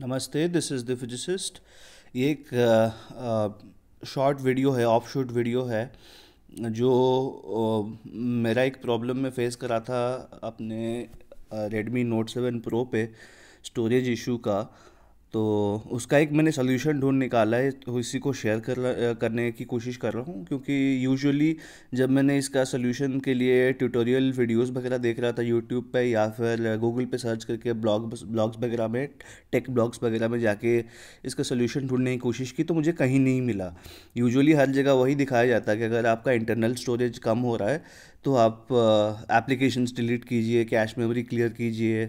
नमस्ते this is the physicist ये एक शॉर्ट वीडियो है ऑफ शूट वीडियो है जो मेरा एक प्रॉब्लम में फेस करा था अपने रेडमी नोट सेवन प्रो पे स्टोरेज इशू का तो उसका एक मैंने सोल्यूशन ढूंढ निकाला है तो इसी को शेयर कर करने की कोशिश कर रहा हूँ क्योंकि यूजुअली जब मैंने इसका सोल्यूशन के लिए ट्यूटोरियल वीडियोस वगैरह देख रहा था यूट्यूब पे या फिर गूगल पे सर्च करके ब्लॉग ब्लॉग्स वगैरह में टेक ब्लॉग्स वगैरह में जाके इसका सोल्यूशन ढूंढने की कोशिश की तो मुझे कहीं नहीं मिला यूजअली हर जगह वही दिखाया जाता है कि अगर आपका इंटरनल स्टोरेज कम हो रहा है तो आप एप्लीकेशंस डिलीट कीजिए कैश मेमोरी क्लियर कीजिए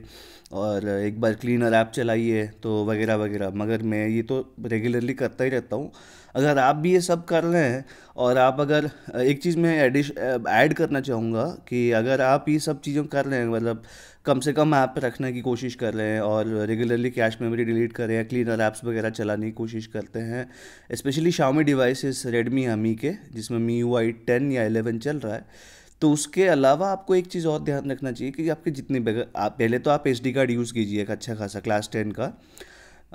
और एक बार क्लीनर ऐप चलाइए तो वगैरह वगैरह मगर मैं ये तो रेगुलरली करता ही रहता हूँ अगर आप भी ये सब कर रहे हैं और आप अगर एक चीज़ मैं एडिश ऐड करना चाहूँगा कि अगर आप ये सब चीज़ें कर रहे हैं मतलब कम से कम ऐप रखने की कोशिश कर रहे हैं और रेगुलरली कैश मेमोरी डिलीट कर रहे हैं क्लीनर ऐप्स वगैरह चलाने की कोशिश करते हैं स्पेशली शाओमी डिवाइसेस रेडमी हमी के जिसमें मी वाई टेन या एलेवन चल रहा है तो उसके अलावा आपको एक चीज़ और ध्यान रखना चाहिए कि आपके जितने आप पहले तो आप एस कार्ड यूज़ कीजिए एक अच्छा खासा क्लास टेन का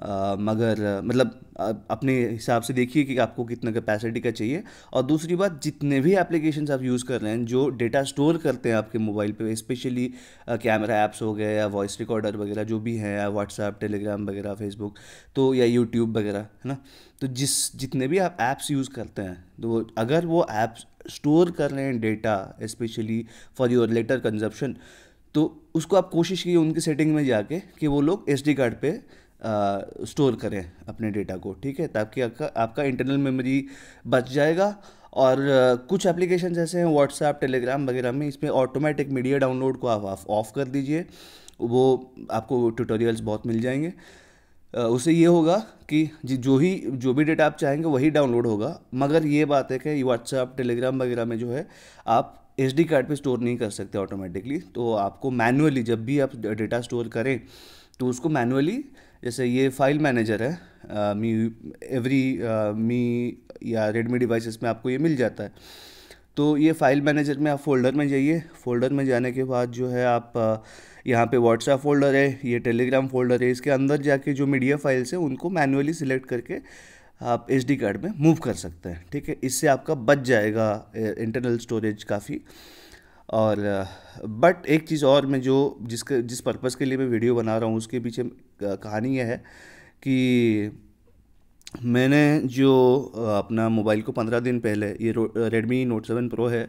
आ, मगर मतलब आ, अपने हिसाब से देखिए कि आपको कितना कैपेसिटी का चाहिए और दूसरी बात जितने भी एप्लीकेशन आप यूज़ कर रहे हैं जो डेटा स्टोर करते हैं आपके मोबाइल पे स्पेशली कैमरा ऐप्स हो गए या वॉइस रिकॉर्डर वगैरह जो भी हैं या व्हाट्सएप टेलीग्राम वगैरह फेसबुक तो या यूट्यूब वगैरह है ना तो जिस जितने भी आप ऐप्स यूज़ करते हैं तो अगर वो ऐप्स स्टोर कर रहे हैं data specially for your later consumption तो उसको आप कोशिश कीजिए उनकी सेटिंग में जाके कि वो लोग एस कार्ड पे स्टोर करें अपने डेटा को ठीक है ताकि आपका आपका इंटरनल मेमोरी बच जाएगा और आ, कुछ एप्लीकेशन ऐसे हैं व्हाट्सएप टेलीग्राम वगैरह में इसमें ऑटोमेटिक मीडिया डाउनलोड को आप ऑफ कर दीजिए वो आपको ट्यूटोरियल्स बहुत मिल जाएंगे उसे ये होगा कि जो ही जो भी डेटा आप चाहेंगे वही डाउनलोड होगा मगर ये बात है कि व्हाट्सएप टेलीग्राम वगैरह में जो है आप एस कार्ड पे स्टोर नहीं कर सकते ऑटोमेटिकली तो आपको मैनुअली जब भी आप डेटा स्टोर करें तो उसको मैनुअली जैसे ये फाइल मैनेजर है आ, मी एवरी आ, मी या रेडमी डिवाइसेस में आपको ये मिल जाता है तो ये फाइल मैनेजर में आप फोल्डर में जाइए फोल्डर में जाने के बाद जो है आप यहाँ पे व्हाट्सएप फोल्डर है ये टेलीग्राम फोल्डर है इसके अंदर जाके जो मीडिया फाइल्स हैं उनको मैनुअली सिलेक्ट करके आप एस कार्ड में मूव कर सकते हैं ठीक है इससे आपका बच जाएगा इंटरनल स्टोरेज काफ़ी और बट एक चीज़ और मैं जो जिसके जिस पर्पज़ के लिए मैं वीडियो बना रहा हूँ उसके पीछे कहानी यह है कि मैंने जो अपना मोबाइल को पंद्रह दिन पहले ये रेडमी नोट सेवन प्रो है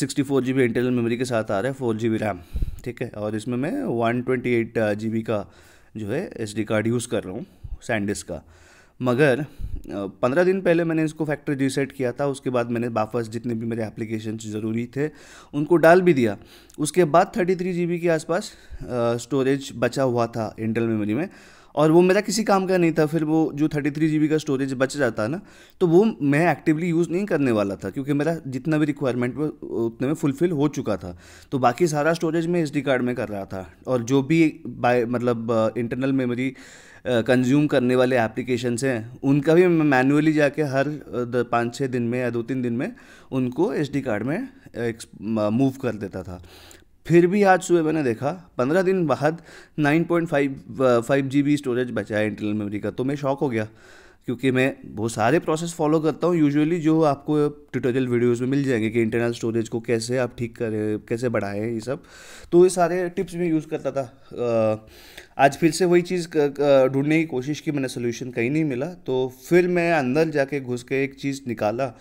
sixty four G B internal memory के साथ आ रहा है फोर जी बी रैम ठीक है और इसमें मैं one twenty eight G B का जो है एस डी कार्ड यूज़ कर रहा हूँ सैंडिस का मगर पंद्रह दिन पहले मैंने इसको फैक्ट्री रीसेट किया था उसके बाद मैंने वापस जितने भी मेरे एप्लीकेशन ज़रूरी थे उनको डाल भी दिया उसके बाद थर्टी थ्री जी बी के आसपास स्टोरेज बचा हुआ था इंटरनल मेमोरी में और वो मेरा किसी काम का नहीं था फिर वो जो थर्टी थ्री जी बी का स्टोरेज बच जाता है ना तो वो मैं एक्टिवली यूज़ नहीं करने वाला था क्योंकि मेरा जितना भी रिक्वायरमेंट उतने में फुलफ़िल हो चुका था तो बाकी सारा स्टोरेज मैं एस कार्ड में कर रहा था और जो भी बाय मतलब इंटरनल मेमोरी कंज्यूम करने वाले एप्लीकेशंस हैं उनका भी मैं मैनुअली जाके हर uh, पाँच छः दिन में या दो तीन दिन में उनको एस कार्ड में मूव uh, uh, कर देता था फिर भी आज सुबह मैंने देखा पंद्रह दिन बाद nine point five five G B storage बचा है इंटरनल मेमोरी का तो मैं शॉक हो गया क्योंकि मैं वो सारे प्रोसेस फॉलो करता हूँ यूजुअली जो आपको ट्यूटोरियल वीडियोस में मिल जाएंगे कि इंटरनल स्टोरेज को कैसे आप ठीक करें कैसे बढ़ाएं ये सब तो ये सारे टिप्स मैं यूज़ करता था uh, आज फिर से वही चीज़ ढूंढने की कोशिश की मैंने सोल्यूशन कहीं नहीं मिला तो फिर मैं अंदर जाके घुस के एक चीज़ निकाला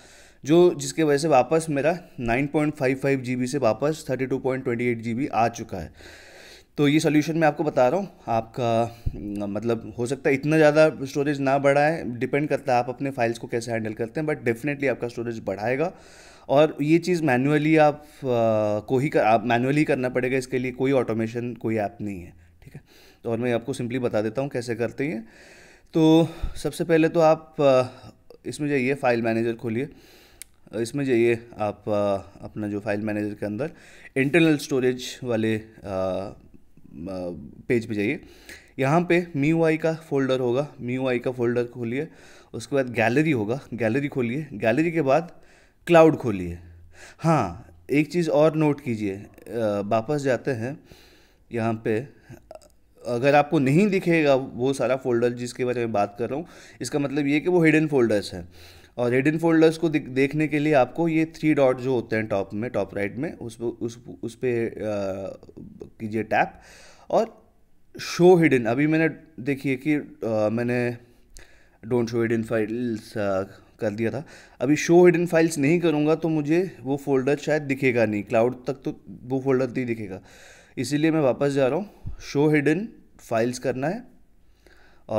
जो जिसके वजह से वापस मेरा 9.55 जीबी से वापस 32.28 जीबी आ चुका है तो ये सोल्यूशन मैं आपको बता रहा हूँ आपका मतलब हो सकता है इतना ज़्यादा स्टोरेज ना बढ़ाए डिपेंड करता है आप अपने फाइल्स को कैसे हैंडल करते हैं बट डेफिनेटली आपका स्टोरेज बढ़ाएगा और ये चीज़ मैनुअली आप आ, को ही कर आप मैनुअली करना पड़ेगा इसके लिए कोई ऑटोमेशन कोई ऐप नहीं है ठीक है तो और मैं आपको सिंपली बता देता हूँ कैसे करते हैं तो सबसे पहले तो आप इसमें जाइए फाइल मैनेजर खोलिए इसमें जाइए आप अपना जो फाइल मैनेजर के अंदर इंटरनल स्टोरेज वाले पेज पे जाइए यहाँ पे मी आई का फोल्डर होगा मी आई का फोल्डर खोलिए उसके बाद गैलरी होगा गैलरी खोलिए गैलरी के बाद क्लाउड खोलिए हाँ एक चीज़ और नोट कीजिए वापस जाते हैं यहाँ पे अगर आपको नहीं दिखेगा वो सारा फोल्डर जिसके बारे में बात कर रहा हूँ इसका मतलब ये कि वो हिडन फोल्डर्स हैं और रेड इन फोल्डर्स को देखने के लिए आपको ये थ्री डॉट जो होते हैं टॉप में टॉप राइट में उस पर उस उस पर कीजिए टैप और शो हिडन अभी मैंने देखिए कि आ, मैंने डोंट शो हिडन फाइल्स कर दिया था अभी शो हिडन फाइल्स नहीं करूँगा तो मुझे वो फोल्डर शायद दिखेगा नहीं क्लाउड तक तो वो फोल्डर तो नहीं दिखेगा इसीलिए मैं वापस जा रहा हूँ शो हिडन फाइल्स करना है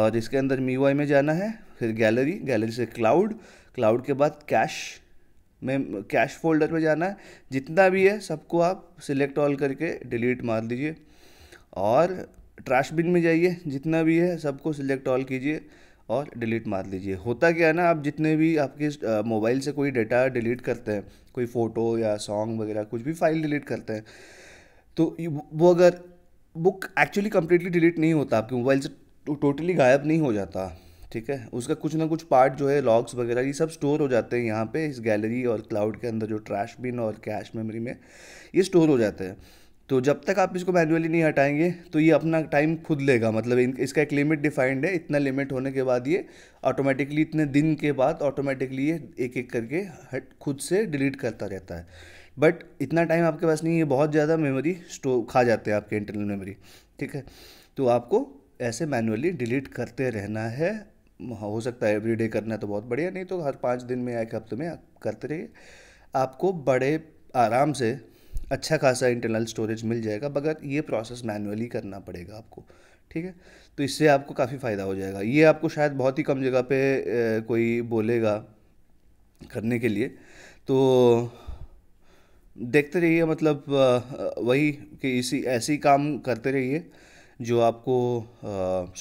और इसके अंदर मी में जाना है फिर गैलरी गैलरी से क्लाउड क्लाउड के बाद कैश में कैश फोल्डर में जाना है जितना भी है सबको आप सिलेक्ट ऑल करके डिलीट मार दीजिए और ट्रैश बिन में जाइए जितना भी है सबको सिलेक्ट ऑल कीजिए और डिलीट मार लीजिए होता क्या है ना आप जितने भी आपके मोबाइल से कोई डेटा डिलीट करते हैं कोई फ़ोटो या सॉन्ग वगैरह कुछ भी फाइल डिलीट करते हैं तो वो अगर बुक एक्चुअली कम्प्लीटली डिलीट नहीं होता आपके मोबाइल से टोटली तो गायब नहीं हो जाता ठीक है उसका कुछ ना कुछ पार्ट जो है लॉग्स वगैरह ये सब स्टोर हो जाते हैं यहाँ पे इस गैलरी और क्लाउड के अंदर जो ट्रैश बिन और कैश मेमोरी में ये स्टोर हो जाते हैं तो जब तक आप इसको मैनुअली नहीं हटाएंगे तो ये अपना टाइम खुद लेगा मतलब इसका एक लिमिट डिफाइंड है इतना लिमिट होने के बाद ये ऑटोमेटिकली इतने दिन के बाद ऑटोमेटिकली ये एक एक करके हट खुद से डिलीट करता रहता है बट इतना टाइम आपके पास नहीं है बहुत ज़्यादा मेमोरी स्टोर खा जाते हैं आपके इंटरनल मेमोरी ठीक है तो आपको ऐसे मैनुअली डिलीट करते रहना है हाँ, हो सकता है एवरी डे करना तो बहुत बढ़िया नहीं तो हर पाँच दिन में या एक हफ्ते में करते रहिए आपको बड़े आराम से अच्छा खासा इंटरनल स्टोरेज मिल जाएगा बगैर ये प्रोसेस मैनुअली करना पड़ेगा आपको ठीक है तो इससे आपको काफ़ी फ़ायदा हो जाएगा ये आपको शायद बहुत ही कम जगह पे कोई बोलेगा करने के लिए तो देखते रहिए मतलब वही कि इसी ऐसी काम करते रहिए जो आपको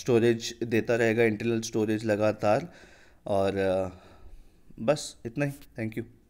स्टोरेज देता रहेगा इंटरनल स्टोरेज लगातार और बस इतना ही थैंक यू